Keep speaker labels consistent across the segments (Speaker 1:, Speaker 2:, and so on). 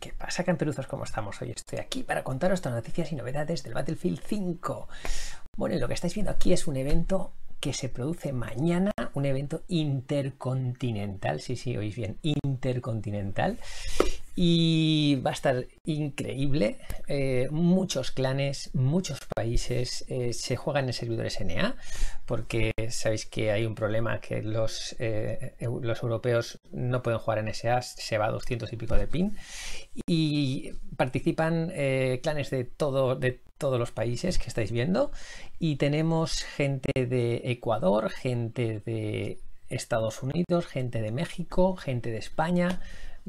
Speaker 1: ¿Qué pasa, canteruzos? ¿Cómo estamos? Hoy estoy aquí para contaros las noticias y novedades del Battlefield 5. Bueno, lo que estáis viendo aquí es un evento que se produce mañana, un evento intercontinental, sí, sí, oís bien, intercontinental. Y va a estar increíble. Eh, muchos clanes, muchos países eh, se juegan en servidores NA, porque sabéis que hay un problema, que los, eh, europeos no pueden jugar en SA, se va a 200 y pico de pin, y participan eh, clanes de, todo, de todos los países que estáis viendo, y tenemos gente de Ecuador, gente de Estados Unidos, gente de México, gente de España,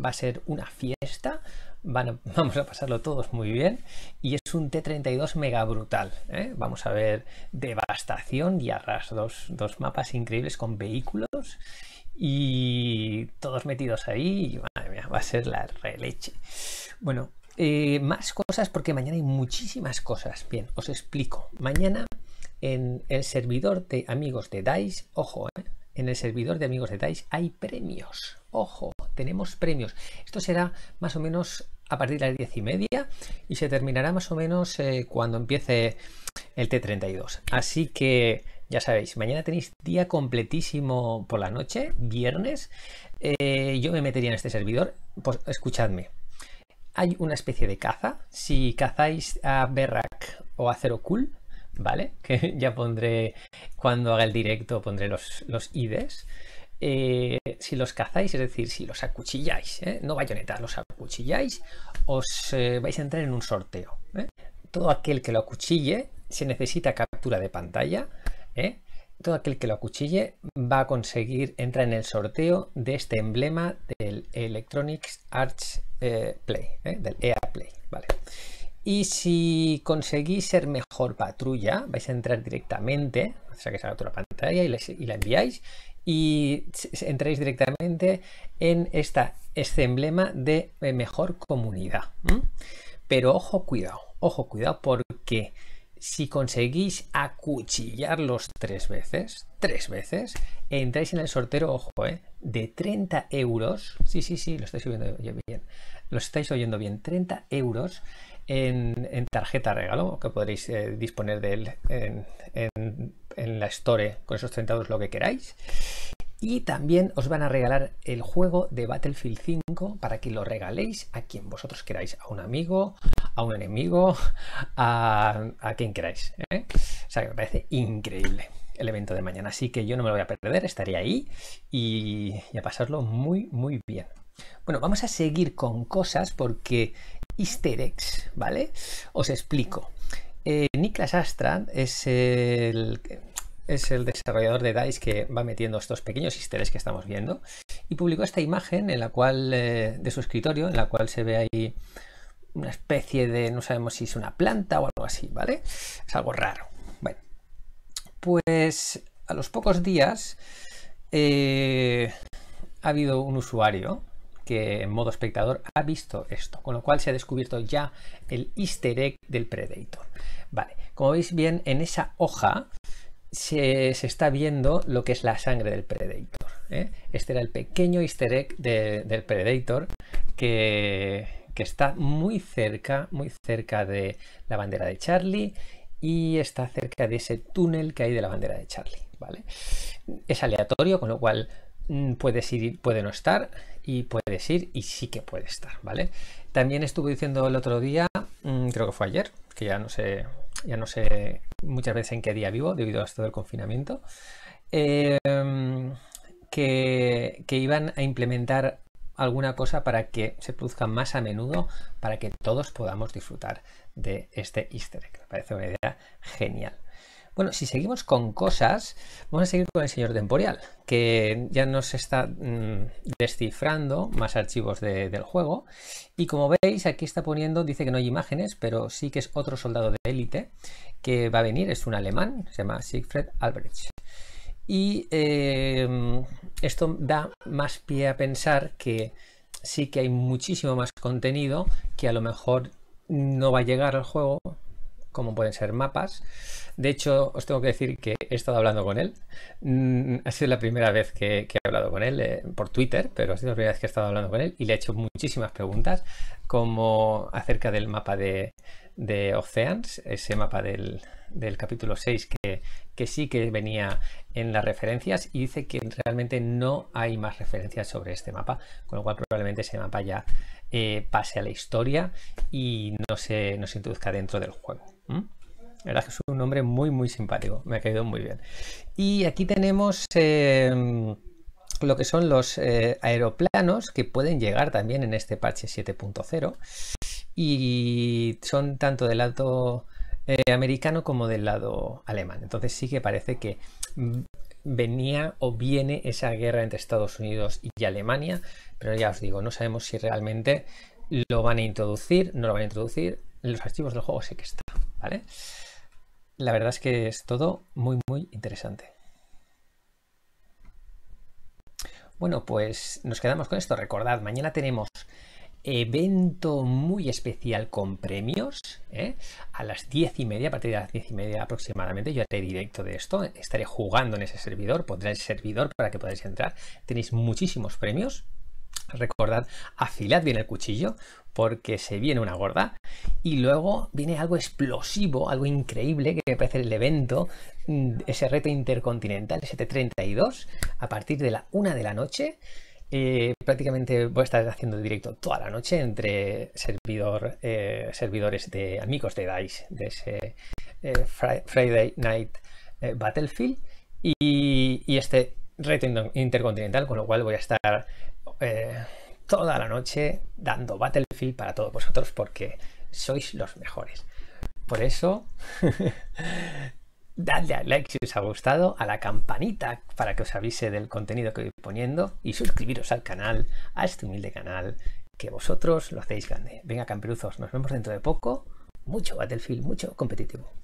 Speaker 1: va a ser una fiesta, vamos a pasarlo todos muy bien y es un T32 mega brutal. ¿eh? Vamos a ver devastación y arras, dos, mapas increíbles con vehículos y todos metidos ahí. Y, madre mía, va a ser la releche. Bueno, eh, más cosas porque mañana hay muchísimas cosas. Bien, os explico. Mañana en el servidor de amigos de DICE, ojo, ¿eh? en el servidor de amigos de DICE hay premios. Ojo, tenemos premios. Esto será más o menos a partir de las 10 y media y se terminará más o menos eh, cuando empiece el T32. Así que ya sabéis, mañana tenéis día completísimo por la noche, viernes. Eh, yo me metería en este servidor. Pues escuchadme. Hay una especie de caza. Si cazáis a Berrak o a Zero Cool, ¿vale? Que ya pondré, cuando haga el directo, pondré los IDs. Eh, si los cazáis, es decir, si los acuchilláis, ¿eh? no bayonetas, los acuchilláis, os eh, vais a entrar en un sorteo. Todo aquel que lo acuchille se necesita captura de pantalla. Todo aquel que lo acuchille va a conseguir entrar en el sorteo de este emblema del Electronics Arts Play, del EA Play. Vale. Y si conseguís ser mejor patrulla, vais a entrar directamente, o sea que otra la pantalla y la enviáis y entráis directamente en esta, este emblema de eh, mejor comunidad. Pero ojo, cuidado, ojo, cuidado, porque si conseguís acuchillarlos tres veces, tres veces, entráis en el sorteo, ojo, eh, de 30 euros. Sí, sí, sí, lo estoy subiendo bien los estáis oyendo bien, 30 euros en, tarjeta regalo que podréis eh, disponer de él en, en, la Store con esos 30 euros lo que queráis. Y también os van a regalar el juego de Battlefield 5 para que lo regaléis a quien vosotros queráis, a un amigo, a un enemigo, a, quien queráis. ¿eh? O sea, que me parece increíble el evento de mañana. Así que yo no me lo voy a perder, estaré ahí y a pasarlo muy, muy bien. Bueno, vamos a seguir con cosas porque easter eggs, ¿vale? Os explico. Eh, Niklas es el, es el desarrollador de DICE que va metiendo estos pequeños easter que estamos viendo y publicó esta imagen en la cual, eh, de su escritorio, en la cual se ve ahí una especie de, no sabemos si es una planta o algo así, ¿vale? Es algo raro. Bueno, pues a los pocos días eh, ha habido un usuario que en modo espectador ha visto esto, con lo cual se ha descubierto ya el easter egg del Predator. Vale, como veis bien, en esa hoja se, está viendo lo que es la sangre del Predator. ¿eh? Este era el pequeño easter egg del Predator que, que está muy cerca, muy cerca de la bandera de Charlie y está cerca de ese túnel que hay de la bandera de Charlie. ¿vale? Es aleatorio, con lo cual Mm, puedes ir, puede no estar y puedes ir y sí que puede estar, ¿vale? También estuve diciendo el otro día, mm, creo que fue ayer, que ya no sé, ya no sé muchas veces en qué día vivo debido a esto del confinamiento, em, que, que iban a implementar alguna cosa para que se produzca más a menudo, para que todos podamos disfrutar de este easter egg. Me parece una idea genial. Bueno, si seguimos con cosas, vamos a seguir con el señor temporal que ya nos está mm, descifrando más archivos del juego. Y como veis, aquí está poniendo, dice que no hay imágenes, pero sí que es otro soldado de élite que va a venir, es un alemán, se llama Siegfried Albrecht. Y em, esto da más pie a pensar que sí que hay muchísimo más contenido que a lo mejor no va a llegar al juego, como pueden ser mapas. De hecho, os tengo que decir que he estado hablando con él. Mm, ha sido la primera vez que, he hablado con él eh, por Twitter, pero ha sido la primera vez que he estado hablando con él y le he hecho muchísimas preguntas, como acerca del mapa de, Oceans, ese mapa del, capítulo 6 que, que, sí que venía en las referencias y dice que realmente no hay más referencias sobre este mapa, con lo cual probablemente ese mapa ya eh, pase a la historia y no se, no introduzca dentro del juego. La verdad es un hombre muy, muy simpático. Me ha caído muy bien. Y aquí tenemos em, lo que son los eh, aeroplanos que pueden llegar también en este parche 7.0. Y son tanto del lado eh, americano como del lado alemán. Entonces sí que parece que mm, venía o viene esa guerra entre Estados Unidos y Alemania, pero ya os digo, no sabemos si realmente lo van a introducir, no lo van a introducir, en los archivos del juego sí que está, ¿vale? La verdad es que es todo muy, muy interesante. Bueno, pues nos quedamos con esto. Recordad, mañana tenemos evento muy especial con premios ¿eh? a las diez y media, a partir de las diez y media aproximadamente. Yo haré directo de esto, estaré jugando en ese servidor, pondré el servidor para que podáis entrar. Tenéis muchísimos premios. Recordad, afilad bien el cuchillo porque se viene una gorda y luego viene algo explosivo, algo increíble que me parece el evento, mm, ese reto intercontinental, el 732, a partir de la una de la noche. Eh, prácticamente voy a estar haciendo directo toda la noche entre servidor, eh, servidores de amigos de DICE, de ese eh, Friday Night Battlefield, y, y, este reto intercontinental, con lo cual voy a estar toda la noche dando Battlefield para todos vosotros porque sois los mejores. Por eso dadle a like si os ha gustado, a la campanita para que os avise del contenido que voy poniendo y suscribiros al canal, a este humilde canal, que vosotros lo hacéis grande. Venga, camperuzos, nos vemos dentro de poco. Mucho Battlefield, mucho competitivo.